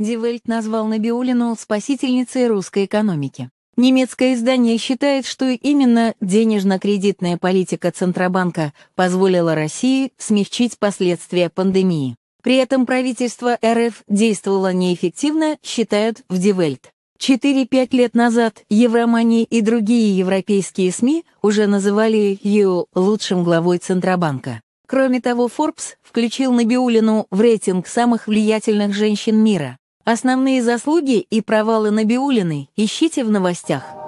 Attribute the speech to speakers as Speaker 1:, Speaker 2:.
Speaker 1: Дивельт назвал Набиулину спасительницей русской экономики. Немецкое издание считает, что именно денежно-кредитная политика Центробанка позволила России смягчить последствия пандемии. При этом правительство РФ действовало неэффективно, считают в Дивельт. 4-5 лет назад Евромания и другие европейские СМИ уже называли ее лучшим главой Центробанка. Кроме того, Forbes включил Набиулину в рейтинг самых влиятельных женщин мира. Основные заслуги и провалы Набиулиной ищите в новостях.